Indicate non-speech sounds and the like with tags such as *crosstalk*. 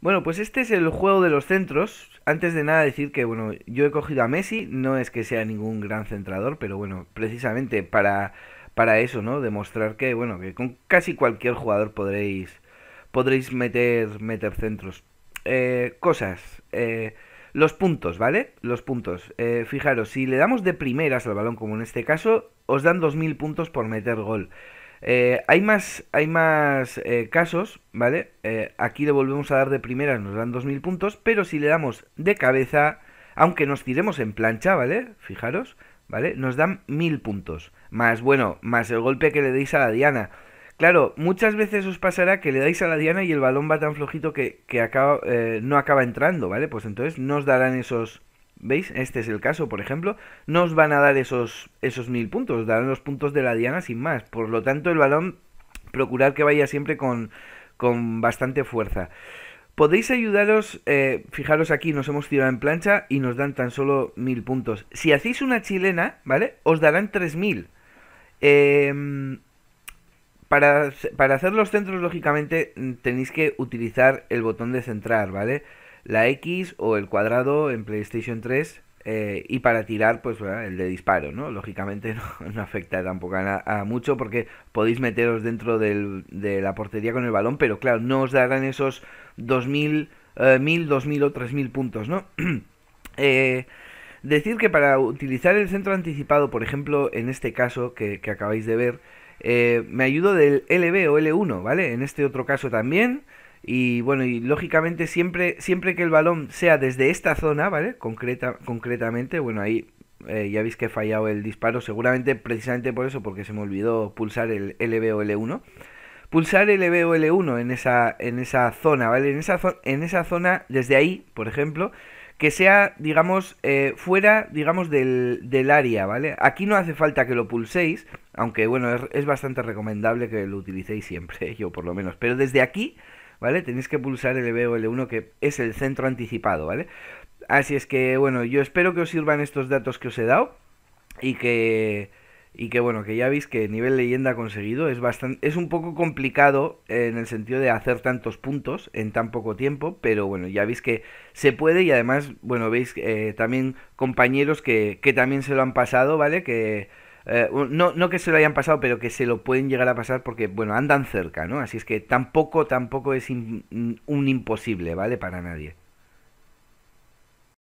Bueno, pues este es el juego de los centros. Antes de nada decir que, bueno, yo he cogido a Messi, no es que sea ningún gran centrador, pero bueno, precisamente para, para eso, ¿no? Demostrar que, bueno, que con casi cualquier jugador podréis, podréis meter, meter centros. Eh, cosas, eh, los puntos, ¿vale? Los puntos. Eh, fijaros, si le damos de primeras al balón, como en este caso, os dan 2.000 puntos por meter gol. Eh, hay más, hay más eh, casos, ¿vale? Eh, aquí le volvemos a dar de primera, nos dan 2.000 puntos, pero si le damos de cabeza, aunque nos tiremos en plancha, ¿vale? Fijaros, ¿vale? Nos dan 1.000 puntos, más, bueno, más el golpe que le deis a la diana. Claro, muchas veces os pasará que le dais a la diana y el balón va tan flojito que, acaba, no acaba entrando, ¿vale? Pues entonces nos darán esos ¿Veis? Este es el caso, por ejemplo. No os van a dar esos, esos mil puntos, darán los puntos de la diana sin más. Por lo tanto, el balón, procurar que vaya siempre con, bastante fuerza. Podéis ayudaros, eh, fijaros aquí, nos hemos tirado en plancha y nos dan tan solo mil puntos. Si hacéis una chilena, ¿vale? Os darán tres mil. Em, para, para hacer los centros, lógicamente, tenéis que utilizar el botón de centrar, ¿vale? vale la X o el cuadrado en PlayStation 3 eh, y para tirar, pues el de disparo, ¿no? Lógicamente *laughs* no, afecta tampoco a, mucho porque podéis meteros dentro del, de la portería con el balón, pero claro, no os darán esos 2000, 1000, 2000 o 3000 puntos, ¿no? *clears throat* Eh, decir que para utilizar el centro anticipado, por ejemplo, en este caso que, que acabáis de ver, eh, me ayudo del LB o L1, ¿vale? En este otro caso también. Y bueno, y lógicamente siempre, siempre que el balón sea desde esta zona, ¿vale? Concreta, concretamente, bueno, ahí eh, ya veis que he fallado el disparo, seguramente precisamente por eso, porque se me olvidó pulsar el LB o L1. Pulsar LB o L1 en esa, en esa zona, ¿vale? En esa, en esa zona, desde ahí, por ejemplo, que sea, digamos, eh, fuera, digamos, del, área, ¿vale? Aquí no hace falta que lo pulséis, aunque bueno, es bastante recomendable que lo utilicéis siempre, *laughs* yo por lo menos, pero desde aquí ¿vale? Tenéis que pulsar el BOL1 que es el centro anticipado, ¿vale? Así es que, bueno, yo espero que os sirvan estos datos que os he dado y que... Y que bueno, que ya veis que nivel leyenda conseguido es bastante. Es un poco complicado en el sentido de hacer tantos puntos en tan poco tiempo. Pero bueno, ya veis que se puede. Y además, bueno, veis eh, también compañeros que, que también se lo han pasado, ¿vale? Que, eh, no, no que se lo hayan pasado, pero que se lo pueden llegar a pasar porque, bueno, andan cerca, ¿no? Así es que tampoco, tampoco es un imposible, ¿vale? Para nadie.